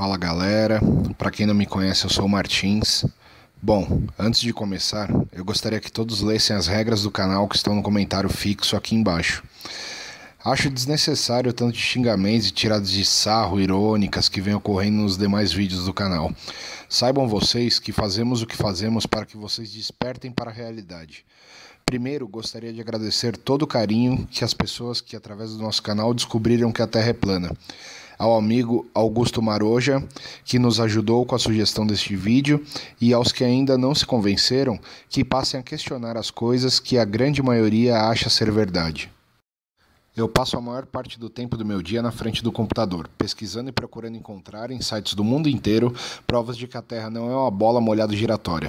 Fala galera, para quem não me conhece, eu sou o Martins. Bom, antes de começar, eu gostaria que todos lessem as regras do canal que estão no comentário fixo aqui embaixo. Acho desnecessário tanto de xingamentos e tiradas de sarro irônicas que vem ocorrendo nos demais vídeos do canal. Saibam vocês que fazemos o que fazemos para que vocês despertem para a realidade. Primeiro, gostaria de agradecer todo o carinho que as pessoas que através do nosso canal descobriram que a Terra é plana ao amigo Augusto Maroja, que nos ajudou com a sugestão deste vídeo, e aos que ainda não se convenceram, que passem a questionar as coisas que a grande maioria acha ser verdade. Eu passo a maior parte do tempo do meu dia na frente do computador, pesquisando e procurando encontrar em sites do mundo inteiro provas de que a Terra não é uma bola molhada giratória.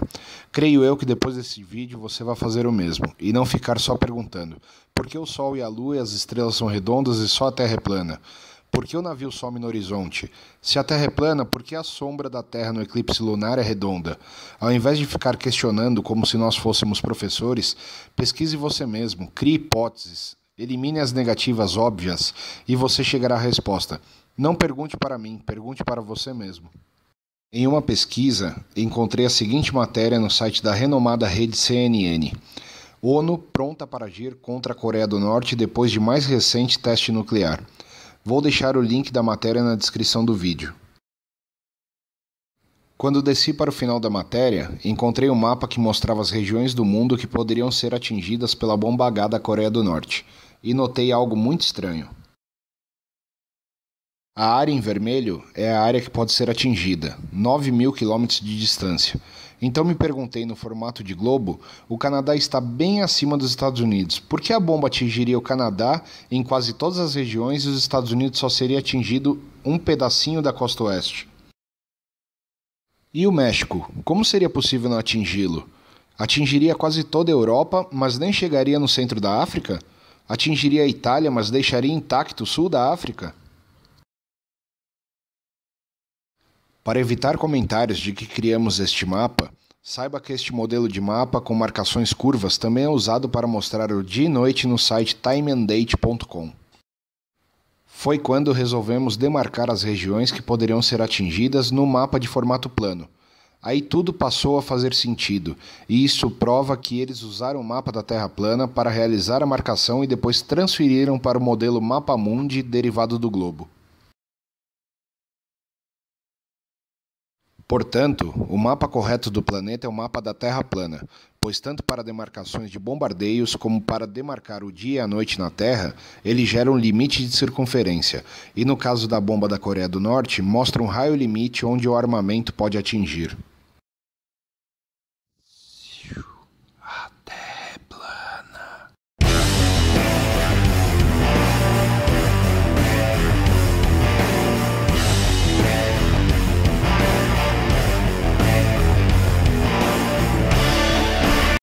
Creio eu que depois desse vídeo você vai fazer o mesmo e não ficar só perguntando por que o Sol e a Lua e as estrelas são redondas e só a Terra é plana. Por que o navio some no horizonte? Se a Terra é plana, por que a sombra da Terra no eclipse lunar é redonda? Ao invés de ficar questionando como se nós fôssemos professores, pesquise você mesmo, crie hipóteses, elimine as negativas óbvias e você chegará à resposta. Não pergunte para mim, pergunte para você mesmo. Em uma pesquisa, encontrei a seguinte matéria no site da renomada rede CNN. ONU pronta para agir contra a Coreia do Norte depois de mais recente teste nuclear. Vou deixar o link da matéria na descrição do vídeo. Quando desci para o final da matéria, encontrei um mapa que mostrava as regiões do mundo que poderiam ser atingidas pela bomba H da Coreia do Norte, e notei algo muito estranho. A área em vermelho é a área que pode ser atingida, 9 mil quilômetros de distância. Então me perguntei no formato de globo, o Canadá está bem acima dos Estados Unidos. Por que a bomba atingiria o Canadá em quase todas as regiões e os Estados Unidos só seria atingido um pedacinho da costa oeste? E o México? Como seria possível não atingi-lo? Atingiria quase toda a Europa, mas nem chegaria no centro da África? Atingiria a Itália, mas deixaria intacto o sul da África? Para evitar comentários de que criamos este mapa, saiba que este modelo de mapa com marcações curvas também é usado para mostrar o dia e noite no site timeanddate.com. Foi quando resolvemos demarcar as regiões que poderiam ser atingidas no mapa de formato plano. Aí tudo passou a fazer sentido, e isso prova que eles usaram o mapa da Terra plana para realizar a marcação e depois transferiram para o modelo Mapa Mundi derivado do globo. Portanto, o mapa correto do planeta é o mapa da Terra plana, pois tanto para demarcações de bombardeios como para demarcar o dia e a noite na Terra, ele gera um limite de circunferência, e no caso da bomba da Coreia do Norte, mostra um raio limite onde o armamento pode atingir.